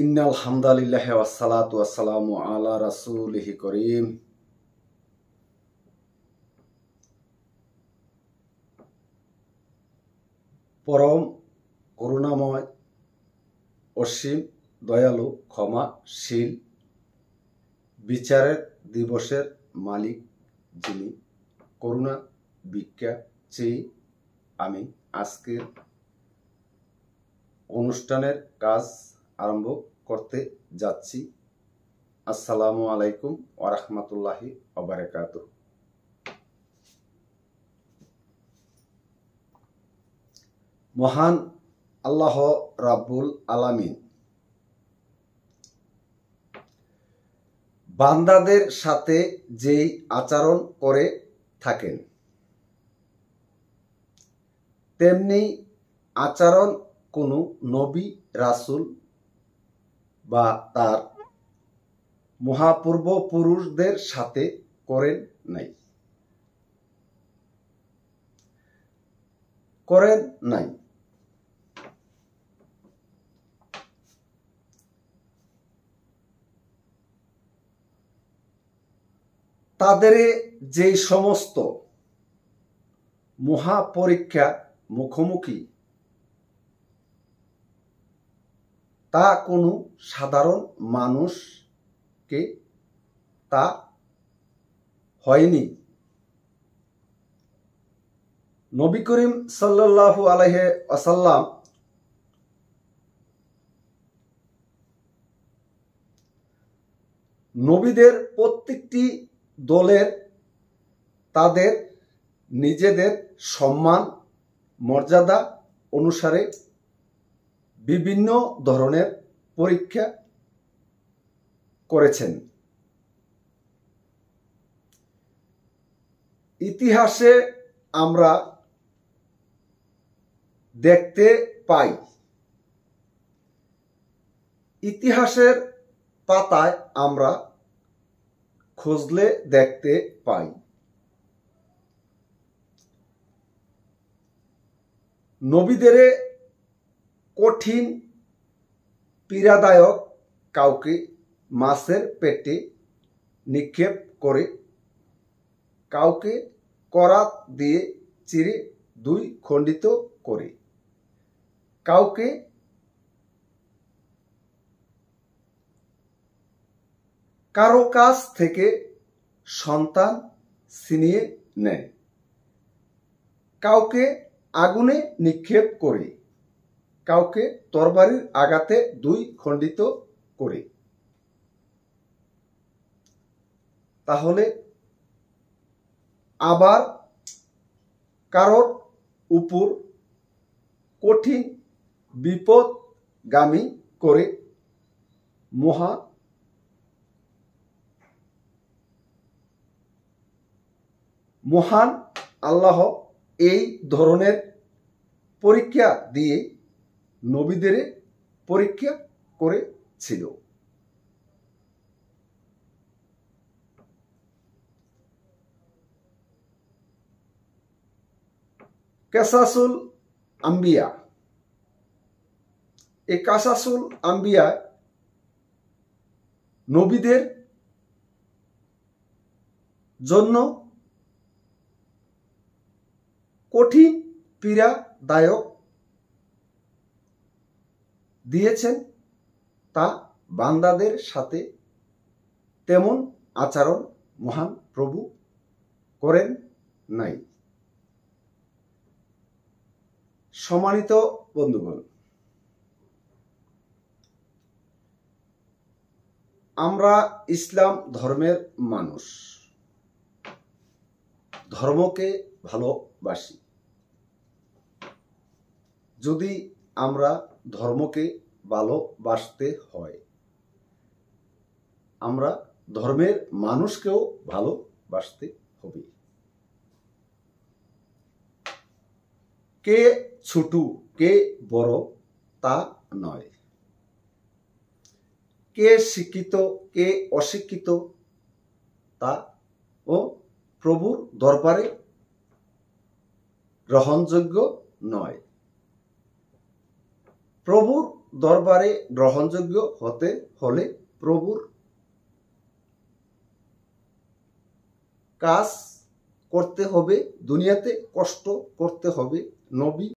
ইন্নাল হামদালিল্লাহ ওয়াসালাত রাসুলহি করিম পরম করুণাময় অসীম দয়ালু শীল বিচারের দিবসের মালিক যিনি করুণা বিজ্ঞা চেয়ে আমি আজকের অনুষ্ঠানের কাজ আরম্ভ করতে যাচ্ছি আসসালামু আলাইকুম ওরহমতুল্লাহি অবরাকাত মহান আল্লাহ রাব্বুল আলামিন বান্দাদের সাথে যেই আচরণ করে থাকেন তেমনি আচরণ কোনো নবী রাসুল বা তার মহাপূর্বপুরুষদের সাথে করেন নাই করেন নাই তাদের যেই সমস্ত মহাপরীক্ষা মুখোমুখি তা কোনো সাধারণ মানুষকে তা হয়নি নবী করিম সাল্লাহু আলহে আসাল্লাম নবীদের প্রত্যেকটি দলের তাদের নিজেদের সম্মান মর্যাদা অনুসারে বিভিন্ন ধরনের পরীক্ষা করেছেন ইতিহাসে আমরা দেখতে পাই ইতিহাসের পাতায় আমরা খুঁজলে দেখতে পাই নবীদের কঠিন পীড়াদায়ক কাউকে মাছের পেটে নিক্ষেপ করে কাউকে করাত দিয়ে চিরে দুই খণ্ডিত করে কাউকে কারো কাছ থেকে সন্তান ছিনিয়ে নেয় কাউকে আগুনে নিক্ষেপ করে কাউকে তরবারির আঘাতে দুই খণ্ডিত করে তাহলে আবার কারোর উপর কঠিন বিপদগামী করে মহা মহান আল্লাহ এই ধরনের পরীক্ষা দিয়ে নবীদের পরীক্ষা করেছিল কাসাসুল আম্বিয়া এ কাসাসুল আম্বিয়া নবীদের জন্য কঠিন পীড়াদায়ক দিয়েছেন তা বান্দাদের সাথে তেমন আচরণ মহান প্রভু করেন নাই সম্মানিত বন্ধুগণ আমরা ইসলাম ধর্মের মানুষ ধর্মকে ভালোবাসি যদি আমরা ধর্মকে ভালোবাসতে হয় আমরা ধর্মের মানুষকেও ভালোবাসতে হবে কে ছোট কে বড় তা নয় কে শিক্ষিত কে অশিক্ষিত তা ও প্রভুর দরবারে গ্রহণযোগ্য নয় প্রভুর দরবারে গ্রহণযোগ্য হতে হলে প্রভুর কাজ করতে হবে দুনিয়াতে কষ্ট করতে হবে নবী